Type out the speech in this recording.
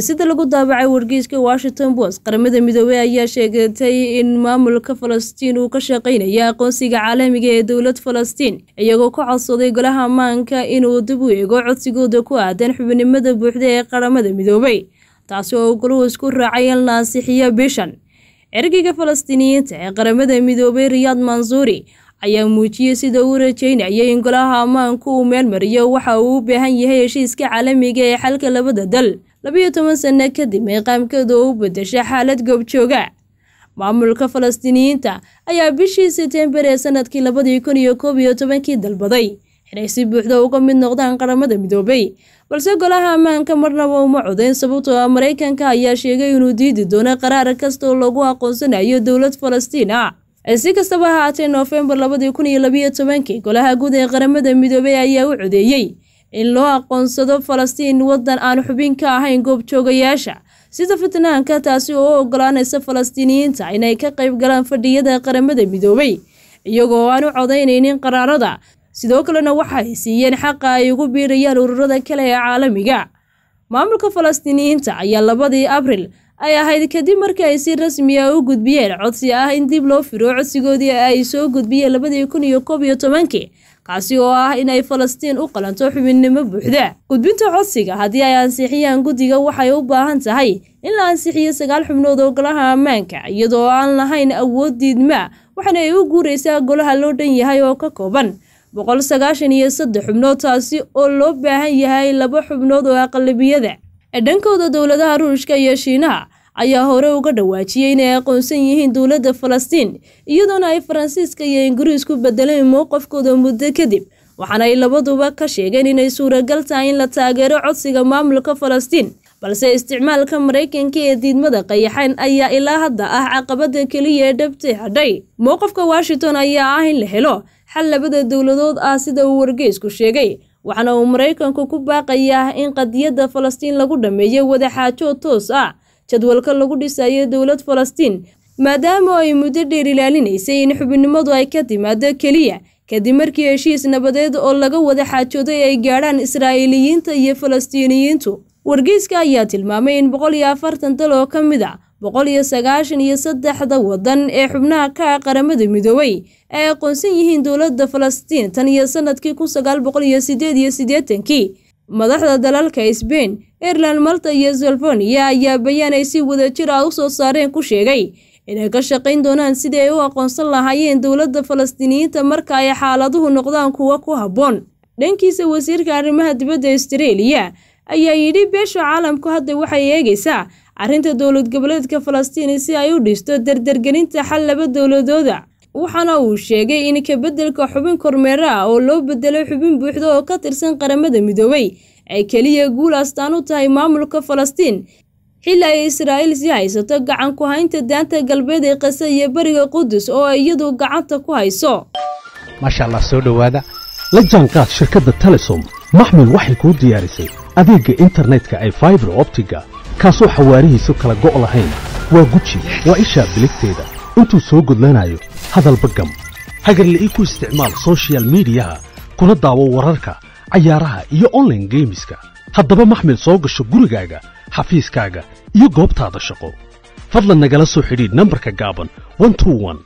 sida lagu daabacay wargeyska washington post qaramada midoobey ayaa sheegatay in maamulka falastiin uu ka shaqeynaya aqoonsiga caalamiga ee dowlad falastiin iyagoo ka codsaday golaha maanka inuu dib u eego codsigooda ku aadan xubinimada buuxda ee qaramada midoobey taasi oo golahu isku raacayeen naasixiya bishan ergeyga falastiiniyiinta ee qaramada midoobey riyaad mansuuri ayaa muujiyey sida uu rajaynayay in golaha ammaanku uu meelmariyo waxa uu u baahan yahay heshiiska caalamiga ee xalka labada dal labiyo toban sanno kadib ay qaamkada u bedesha xaalad goobjooga maamulka falastiiniyiinta ayaa bishii sebteembar ee sanadkii labadii kun iyo koob iyo tobankii dalbaday inay si buuxda uga mid noqdaan qaramada midoobay balse golaha ammaanka marnaba uma codayn sababtoo ah maraykanka ayaa sheegay inuu diidi doono qaraar kasta oo lagu aqoonsanayo dowlad falastiin ah si kastaba ha noofembar labadii kun iyo labiyo tobankii golaha guud ee qaramada midoobay ayaa u codeeyey in loo aqoonsado falastiin waddan aan xubin ka ahayn goob joogayaasha sida fitnaanka taasi oo u ogolaanaysa falastiiniyiinta inay ka qayb galaan fadhiyada qaramada midoobey iyagoo aan u codaynaynin qaraarada sidoo kalena waxay siiyeen xaqa ay ugu biirayaan ururada kale ee caalamiga maamulka falastiiniyiinta ayaa labadii abril ay ahayd kadib markii ay si rasmi ah u gudbiyeen codsi ah in dib loo firo codsigoodii ay soo gudbiyeen labadii kun iyo koob iyo tobankii kaasi oo ah in ay falastiin u qalanto xubinnimo buuxda gudbinta codsiga haddii ay ansixiyaan guddiga waxay u baahan tahay in la ansixiyo sagaal xubnood oo golaha ammaanka iyadoo aan lahayn awood diidma waxaana ay u guuraysaa golaha loo dhan yahay oo ka kooban boqol sagaashan iyo saddex xubnood taasi oo loo baahan yahay laba xubnood oo aqalabiyada ee dhankooda dowladaha ruushka iyo shiinaha ayaa hore uga dhawaajiyey inay aqoonsan yihiin dowladda falastiin iyadoona ay faransiiska iyo ingiriis ku bedeleen mowqafkooda muddo kadib waxaana ay labaduba ka sheegeen inay suuragal tahay in la taageero codsiga maamulka falastiin balse isticmaalka maraykanka ee diidmada qayaxeen ayaa ilaa hadda ah caqabada keliya ee dhabtay hadhay mowqafka washington ayaa ah in la helo xal labada dowladood ah sida uu wargeysku sheegay waxaana uu maraykanku ku baaqayaa in qadiyadda falastiin lagu dhammeeyo wadaxaajo toos ah jadwalka lagu dhisayo dowlad falastiin maadaama ay muddo dheer ilaalinaysay in xubinimadu ay ka timaado keliya kadib markii heshiis nabadeed oo laga wada xaajooday ay gaadhaan israa'iiliyiinta iyo falastiiniyiintu wargeyska ayaa tilmaamay in boqol iyo afartan dal oo ka mid a ah boqol iyo sagaashan iyo saddexda wadan ee xubnaha ka ah qaramada midoobay ay aqoonsan yihiin dowladda falastiin tan iyo sanadkii kun sagaal boqol iyo sideed iyo siddeetankii madaxda dalalka sbain ireland malta iyo selvania ayaa bayaan ay si wadajir ah u soo saareen ku sheegay inay ka shaqayn doonaan sidii ay u aqoonsan lahaayeen dowladda falastiiniyiinta marka ay xaaladuhu noqdaan kuwo ku habboon dhankiisa wasiirka arrimaha dibadda austareeliya ayaa yidhi beesha caalamku hadda waxay eegaysaa arrinta dowlad goboleedka falastiin si ay u dhisto dardargelinta xal laba dowladooda waxaana uu sheegay in kabeddelka xubin kormeera ah oo loo bedelay xubin buuxda oo ka tirsan qaramada midoobay ay keliya guul astaan u tahay maamulka falastiin xilli ay israa'iil sii haysato gacan ku haynta daanta galbeed ee qase iyo bariga qudus oo ay iyadu gacanta ku hayso maasha allah soo dhowaada la jaanqaad shirkadda telesom maxmed waxay kuu diyaarisay adeega internetka ee faibar optiga kaasoo xawaarihiisu kala go' lahayn waa guji waa ishaa biligteeda intuu soo gudlanayo hadalba gam hagarle ii ku isticmaal sochial midiyaha kuna daawo wararka cayaaraha iyo online geemiska haddaba maxmil soo gasho gurigaaga xafiiskaaga iyo goobtaada shaqo fadlan nagala soo xidhiidh nambarka gaaban